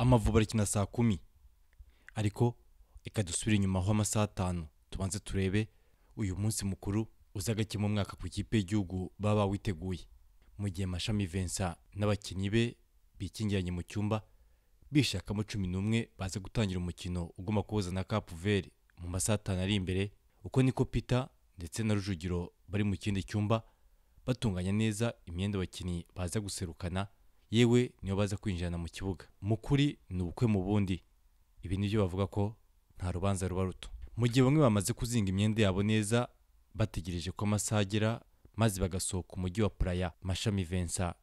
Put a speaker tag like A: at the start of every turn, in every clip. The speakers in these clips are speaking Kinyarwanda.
A: amavubi arakina saa kumi ariko reka dusubire inyuma ho amasaha atanu tubanze turebe uyu munsi mukuru uza gake mu mwaka ku ikipe y'igihugu baba witeguye mu gihe mashami vensa n'abakinnyi be bikingiranye mu cyumba bishakamo cumi n'umwe baza gutangira umukino ugomba kuboza na kapuveri mu masaha atanu ari imbere uko niko Peter ndetse na rujugiro bari mu kindi cyumba batunganya neza imyenda abakinnyi baza guserukana yewe niyo baza kwinjirana mu kibuga mu kuri ni ubukwe mu bundi ibi ni byo bavuga ko nta rubanza ruba ruto mu gihe bamwe bamaze kuzinga imyenda yabo neza bategereje ko amasaha agera maze bagasohoka umujyi wa puraya mashami vensa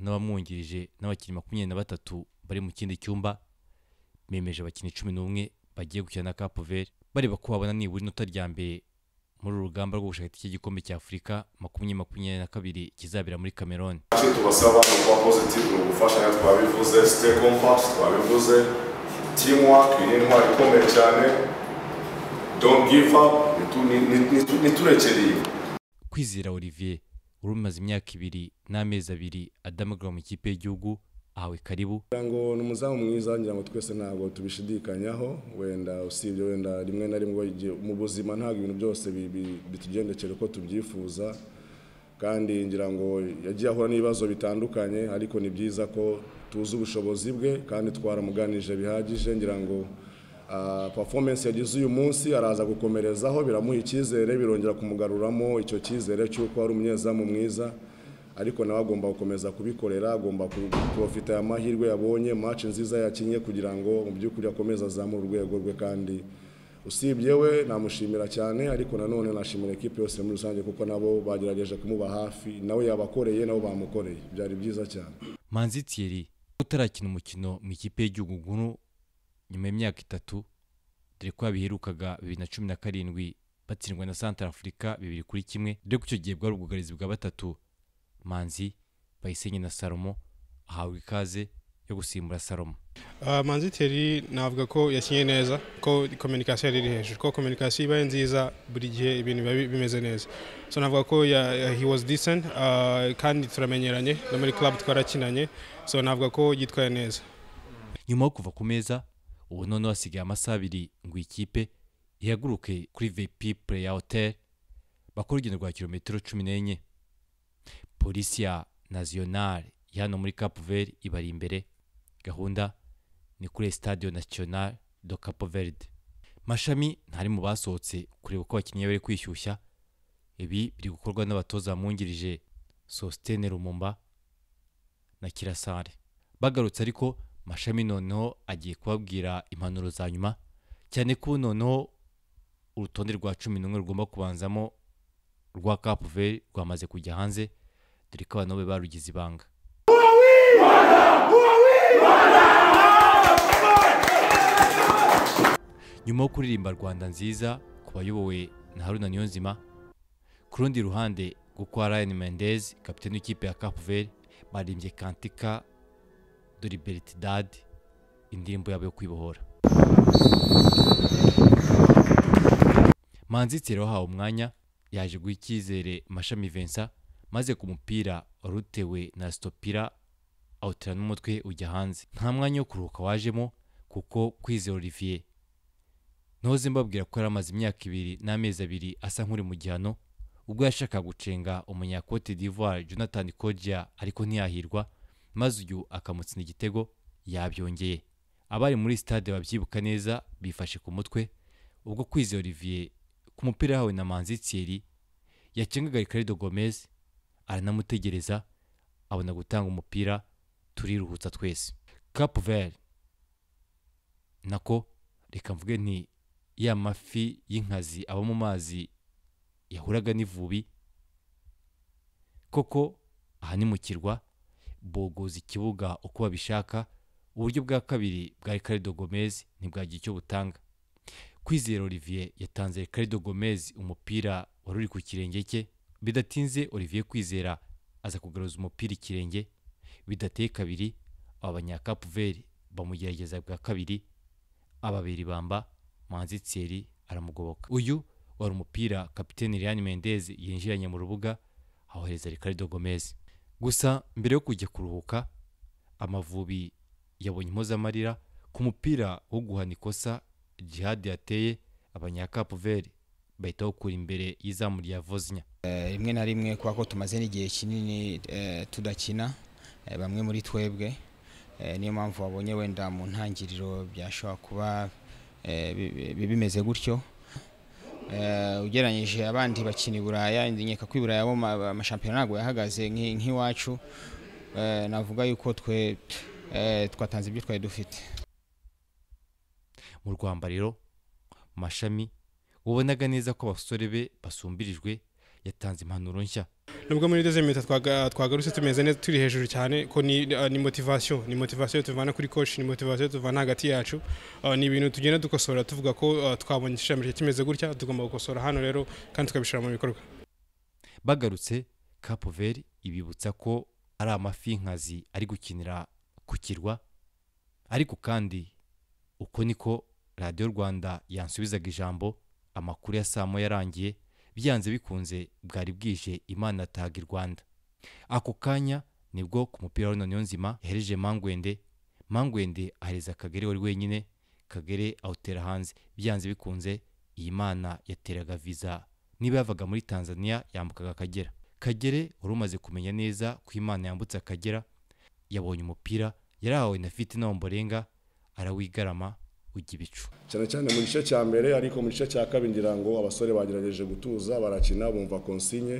A: n'abamwungirije n'abakinnyi makumyabiri na batatu bari mu kindi cyumba bemeje abakinnyi cumi n'umwe bagiye gukina na kapoveri bareba ko babona nibura inota rya mbere muri uru rugamba rwo gushaka iki gikombe cya afurika makumyabiri makumyabiri na kabiri kizabera muri kameroni
B: tubasaba kuba pozitivu ni ugufashanya twabivuze site kompasi twabivuze timuwake ni intwari ikomeye cyane don't give up ntiturekereye
A: kwizera olivier urumaze imyaka ibiri n'amezi abiri adamugarwa mu ikipe y'igihugu ahawe karibu
B: ngo ni umuzamu mwiza ngira ngo twese ntabwo tubishidikanyaho wenda usibye wenda rimwe na rimwe mu buzima ntabwo ibintu byose bitugendekera uko tubyifuza kandi ngira ngo yagiye ahura n'ibibazo bitandukanye ariko ni byiza ko tuzi ubushobozi bwe kandi twaramuganije bihagije ngira ngo ah, performance yagize uyu munsi araza gukomerezaho biramuha icyizere birongera kumugaruramo icyo cyizere cy'uko ari umunyezamu mwiza ariko nawe agomba gukomeza kubikorera agomba kurofita aya mahirwe yabonye maci nziza yakinnye kugira ngo mu by'ukuri akomeze azamure urwego rwe kandi usibye we namushimira cyane ariko nanone nashimira ekipi yose muri rusange kuko nabo bagerageje kumuba hafi nawe yabakoreye nabo bamukoreye byari byiza cyane
A: manzi thierry utarakina umukino mu ikipe y'igihugu nyuma y'imyaka itatu dore ko yabiherukaga bibiri na cumi na karindwi batsindwa na santara afurika bibiri kuri kimwe dore ko icyo gihe bwari ubwugarizi bwa batatu manzi bayisenye na salomo ahawe ikaze yo gusimbura salomo
C: ah, manzi teri navuga ko yakinye neza ko kominikasiyo yari iri hejuru ko kominikasiyo ibaye nziza buri gihe ibintu biba bimeze neza so navuga ko he was decent ah, kandi turamenyeranye no muri club twarakinanye so navuga ko yitwaye neza
A: nyuma yo kuva ku meza ubu none wasigaye amasaha abiri ngo ikipe ihaguruke kuri vp player hotel bakora urugendo rwa kilometero cumi n'enye polisi ya naziyonari ya hano muri kapoveri ibari imbere gahunda ni kuri sitadiyo nasiyonari do kapoveri mashami ntari mu basohotse kureba uko abakinnyi bari kwishyushya ibi biri gukorwa n'abatoza bamwungirije sositene rumumba na kirasare bagarutse ariko mashami noneho agiye kubabwira impanuro za nyuma cyane ko noneho urutonde rwa cumi n'umwe rugomba kubanzamo rwa kapoveri rwamaze kujya hanze dore ko abantu be barugize ibanga nyuma yo kuririmba rwanda nziza ku bayobowe na haruna niyonzima ku rundi ruhande rwo kwa ryan mendez kapitene w'ikipe ya cape barimbye kantika de libertidad indirimbo yabo yo kwibohora manzi tsereho hawe umwanya yaje guha icyizere mashami vincent maze ku mupira wari na sitopira awutera n'umutwe ujya hanze nta mwanya wo kuruhuka wajemo kuko kwizera Olivier ntoze mbabwira ko yari amaze imyaka ibiri n'amezi abiri asa nk'uri mu gihano ubwo yashakaga gucenga umunyakote d'ivoire jonathan kojya ariko ntiyahirwa maze uyu akamutsina igitego yabyongeye abari muri stade babyibuka neza bifashe ku mutwe ubwo kwizera Olivier ku mupira yahawe na manzi thierry yacengaga ricardo gomez aranamutegereza abona gutanga umupira turiruhutsa twese kapu nako reka mvuge nti ya mafi y'inkazi aba mu mazi yahuraga n'ivubi koko aha ni mu kirwa bogoza ikibuga uko babishaka uburyo bwa kabiri bwa Ricardo Gomez ntibwagira icyo butanga kwizera Olivier yatanze Ricardo Gomez umupira wari uri ku kirenge cye bidatinze olivier kwizera aza kugaruza umupira ikirenge bidateye kabiri aba banyakapuveri bamugerageza bwa kabiri ababiri bamba manzi tseri aramugoboka uyu wari umupira kapitene Ryan Mendez yinjiranye mu rubuga ahohereza Ricardo Gomez gusa mbere yo kujya kuruhuka amavubi yabonye impozamarira ku mupira wo guhana ikosa jihad yateye abanyakapuveri bahita bakura imbere y'izamu rya voznya eh,
D: rimwe na rimwe kubera ko tumaze n'igihe kinini eh, tudakina eh, bamwe muri twebwe niyo mpamvu wabonye wenda mu ntangiriro byashobora kuba bimeze gutyo ugereranyije abandi bakina i buraya nkeka ko i buraya bo amashampiyona ntabwo yahagaze nk'iwacu navuga yuko twe twatanze ibyo twari dufite
A: mu rwanda mashami wabonaga neza ko abasore be basumbirijwe yatanze impanuro nshya nubwo
C: muri doze minota twagarutse tumeze neza turi hejuru cyane ko ni motivasiyo uh, ni motivasiyo tuvana kuri koci ni motivasiyo tuvana hagati yacu uh, ni ibintu tugenda dukosora tuvuga ko uh, twabonye ikijambo kimeze gutya tugomba gukosora hano rero
A: kandi tukabishyira mu bikorwa bagarutse kapoveri ibibutsa ko ari amafi y'inkazi ari gukinira ku kirwa ariko kandi uko niko radiyo rwanda yansubizaga ijambo amakuru ya saa yarangiye byanze bikunze bwari bwije imana ataga i rwanda ako kanya nibwo ku mupira wa noneho nzima yahereje mangwende mangwende ahereza kagere wari wenyine kagere awutera hanze byanze bikunze iyi mana yateraga viza niba yavaga muri tanzania yambukaga akagera kagere wari umaze kumenya neza ko imana yambutse akagera yabonye umupira yarahawe na fiti na arawigarama ujya ibicu
B: cyane cyane mu gice cya mbere ariko mu gice cya kabiri ngira ngo abasore bagerageje gutuza barakina bumva konsinye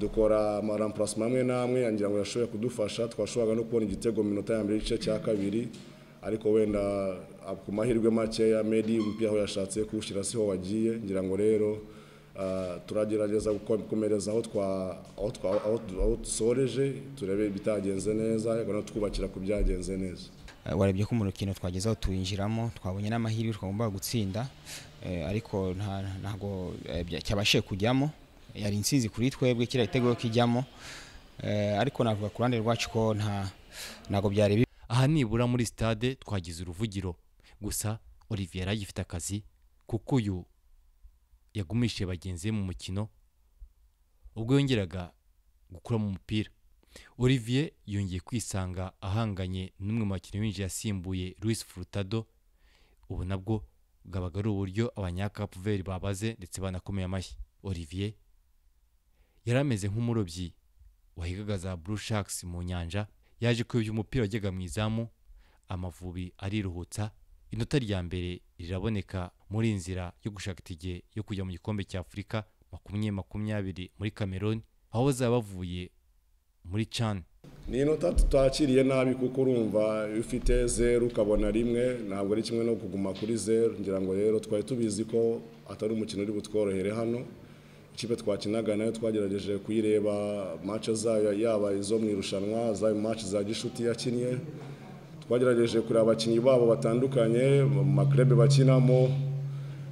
B: dukora amaramparasima amwe n'amwe ngira ngo yashoboye kudufasha twashoboraga no kubona igitego minota ya mbere y'igice cya kabiri ariko wenda ah, ku mahirwe make ya medi umupira aho yashatse kuwushyira siho wagiye ngira ngo rero ah, turagerageza gukomereza aho dusoreje turebe ibitagenze neza twubakira ku byagenze neza
D: Eh, warebye ko umurukino twagezeho tuwinjiramo twabonye n'amahirwe twagombaga gutsinda eh, ariko ntabwo eh, cyabashije kujyamo yari insinzi kuri twebwe kiriya gitego kijyamo
A: ariko navuga ku ruhande rwacu ko ntabwo byari aha nibura muri sitade twagize uruvugiro gusa olivier yari agifite akazi kuko uyu yagumishije bagenzi be mu mukino ubwo yongeraga gukuramo umupira olivier yongeye kwisanga ahanganye n'umwe mu bakinnyi w'injira yasimbuye Louis furutado ubu nabwo bwabaga ari uburyo abanyakapuveri babaze ndetse banakomeye amashyi olivier yari ameze nk'umurobyi wahigaga za sharks mu nyanja yaje kuyobya umupira wajyaga mu izamu amavubi ariruhutsa inota rya mbere riraboneka muri inzira yo gushaka itike yo kujya mu gikombe cya afurika makumyabiri makumyabiri muri cameroon aho bazaba bavuye muri cani
B: ni inota tutakiriye nabi kuko urumva iyo ufite zeru ukabona rimwe ntabwo ari kimwe no kuguma kuri zeru ngira ngo rero twari tubizi ko atari umukino uri butworohere hano ikipe twakinaga nayo twagerageje kuyireba mace zayo yaba izo mu irushanwa zayo mace za gishuti yakinnye twagerageje kureba abakinnyi babo batandukanye mu bakinamo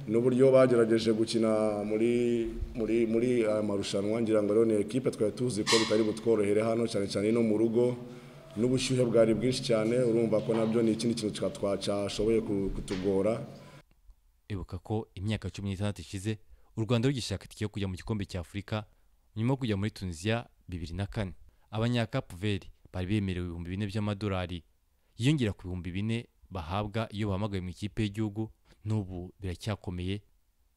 B: n'uburyo bagerageje gukina muri muri muri eh, aya marushanwa ngira ngo rero ni ekipe twari tuzi ko bitari butworohere hano cyane cyane no mu rugo n'ubushyuhe bwari bwinshi cyane urumva ko nabyo ni ikindi kintu twashoboye kutugora
A: ibuka ko imyaka cumi n'itandatu ishize u rwanda rugishaka itike yo kujya mu gikombe cya afurika nyuma yo kujya muri tunisiya bibiri na kane abanyakapuveri bari bemerewe ibihumbi bine by'amadolari yiyongera ku bihumbi bine bahabwa iyo bahamagaye mu ikipe y'igihugu n'ubu biracyakomeye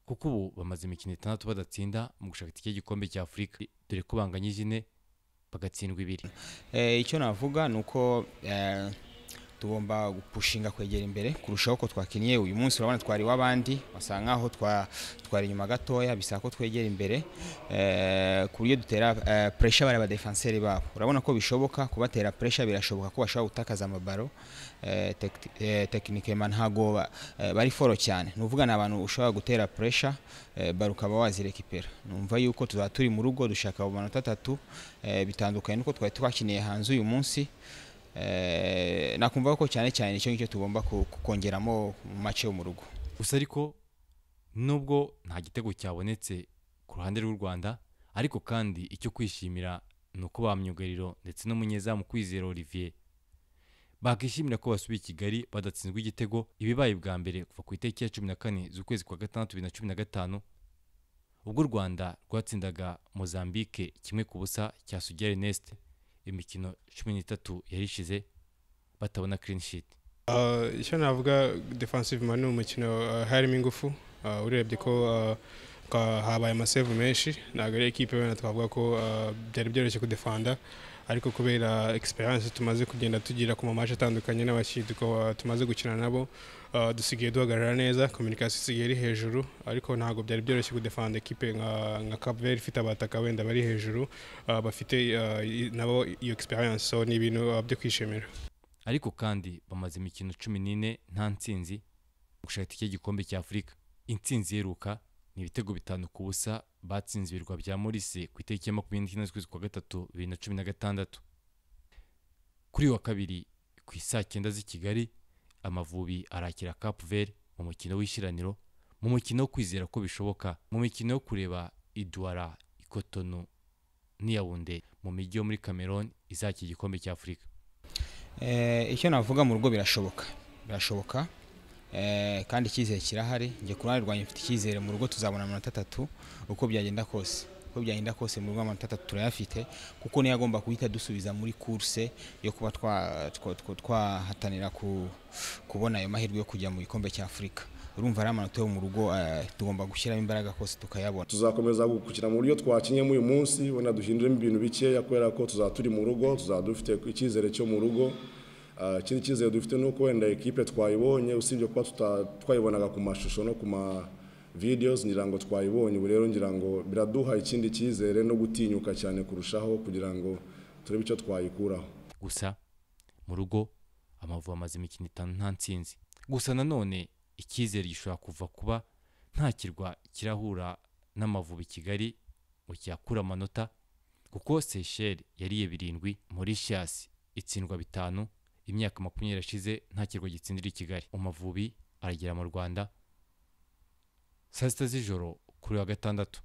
A: kuko ubu bamaze imikino itandatu badatsinda mu gushaka itike y'igikombe cya afurika dore ko banganyije ine bagatsindwa ibiri eh, icyo navuga ni uko eh, tugomba gupushinga
D: kwegera imbere kurushaho ko twakinnye uyu munsi urabona twari w'abandi basa nkaho twari inyuma gatoya bisaba ko twegera imbere eh, ku buryo dutera eh, puresha bariya badefenseri babo urabona ko bishoboka kubatera puresha birashoboka ko bashobora gutakaza amabaro eh, tekinikema ntabwo bari foro cyane ni uvuga ni abantu ushobora gutera puresha baro ukaba wazirekipera numva yuko tuzaba turi mu rugo dushaka amanota atatu bitandukanye n'uko twari twakiniye hanze uyu munsi Eh, nakumva ko cyane cyane icyo ngicyo tugomba
A: kongeramo mu mace yo mu rugo gusa ariko nubwo nta gitego cyabonetse ku ruhande rw'u rwanda ariko kandi icyo kwishimira ni uko ba myugariro ndetse n'umunyezamu kwizera olivier bakishimira ko basubiye i kigali badatsinzwe igitego ibibaye bwa mbere kuva ku itariki ya cumi na kane z'ukwezi kwa gatandatu bibiri na cumi na gatanu ubwo u rwanda rwatsindaga mozambique kimwe ku busa cya sugira ernest imikino cumi n'itatu yarishize batabona clean sheet uh,
C: icyo navuga defensive man ni umukino uh, harimo ingufu uh, urebye ko habaye amasevu menshi ntabwo ari ekipe wenda twavuga ko byari byoroshye kudefanda ariko kubera experience tumaze kugenda tugira ku mamaje atandukanye n'abashyitsi uh, tumaze gukina nabo uh, dusigaye duhagarara neza communication isigaye iri hejuru ariko ntabwo byari byoroshye kudefanda equipe nka nka Cape ifite abataka wenda bari hejuru uh, bafite nabo iyo experience ni ibintu byo kwishimira
A: ariko kandi bamaze imikino cumi n'ine nta ntsinzi gushaka igikombe cya afurika intsinzi iheruka ni ibitego bitanu ku busa batsinze ibirwa bya morise ku itariki ya makumyabiri n'imwe z'ukwezi kwa gatatu bibiri na cumi na gatandatu kuri wa kabiri ku isaa cyenda z'i kigali amavubi arakira kapuveri mu mukino w'ishyiraniro mu mukino wo kwizera ko bishoboka mu mikino yo kureba iduwara ikotonu n'iyawunde mu mijyi yo muri cameroon izakira igikombe cy'afurika
D: eh, icyo navuga mu rugo birashoboka birashoboka Eh, kandi icyizere kirahari njye ku ruhande rwanjye mfite icyizere mu rugo tuzabona amanota atatu uko byagenda kose uko byagenda kose mu rugo amanota atatu turayafite kuko niyo agomba guhita dusubiza muri kurse yo kuba twahatanira kubona ayo mahirwe yo kujya mu gikombe cya afurika urumva ari amanota yo mu rugo eh, tugomba gushyiramo imbaraga kose
B: tukayabona tuzakomeza gukina mu buryo twakinyemo uyu munsi wenda duhinduremo ibintu bikeya kubera ko tuzaba turi mu rugo tuzaba dufite icyizere cyo mu rugo Ah, ikindi cyizere dufite ni uko wenda ekipe twayibonye usibye kuba twayibonaga ku mashusho no ku ma videos ngira ngo twayibonye ubu rero ngira ngo biraduha ikindi cyizere no gutinyuka cyane kurushaho kugira ngo turebe icyo twayikuraho
A: gusa mu rugo amavubi amaze imikino itanu nta nsinzi gusa nanone icyizere gishobora kuva kuba nta kirwa kirahura n'amavubi kigali ngo kiyakure amanota kuko seychelles yariye birindwi mauritius itsindwa bitanu imyaka makumyabiri yashize nta kirwa gitsindira i kigali umavubi aragera mu rwanda saa sita z'ijoro kuri wa gatandatu